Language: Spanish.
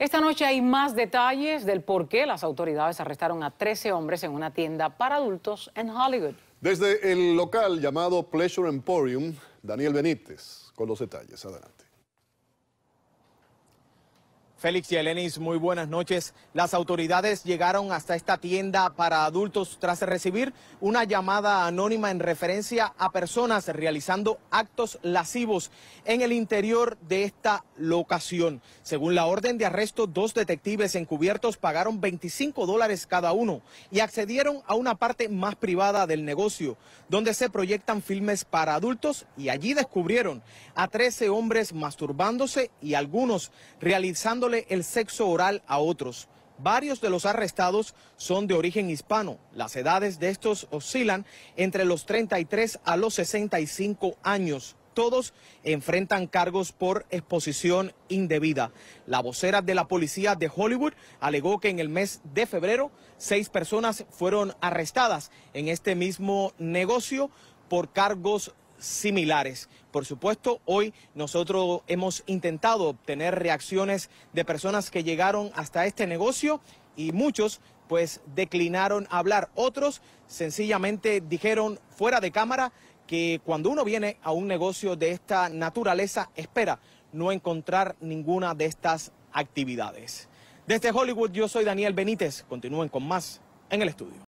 Esta noche hay más detalles del por qué las autoridades arrestaron a 13 hombres en una tienda para adultos en Hollywood. Desde el local llamado Pleasure Emporium, Daniel Benítez con los detalles. Adelante. Félix y Elenis, muy buenas noches. Las autoridades llegaron hasta esta tienda para adultos tras recibir una llamada anónima en referencia a personas realizando actos lascivos en el interior de esta locación. Según la orden de arresto, dos detectives encubiertos pagaron 25 dólares cada uno y accedieron a una parte más privada del negocio, donde se proyectan filmes para adultos y allí descubrieron a 13 hombres masturbándose y algunos realizando el sexo oral a otros. Varios de los arrestados son de origen hispano. Las edades de estos oscilan entre los 33 a los 65 años. Todos enfrentan cargos por exposición indebida. La vocera de la policía de Hollywood alegó que en el mes de febrero seis personas fueron arrestadas en este mismo negocio por cargos similares. Por supuesto, hoy nosotros hemos intentado obtener reacciones de personas que llegaron hasta este negocio y muchos pues declinaron a hablar. Otros sencillamente dijeron fuera de cámara que cuando uno viene a un negocio de esta naturaleza espera no encontrar ninguna de estas actividades. Desde Hollywood yo soy Daniel Benítez. Continúen con más en el estudio.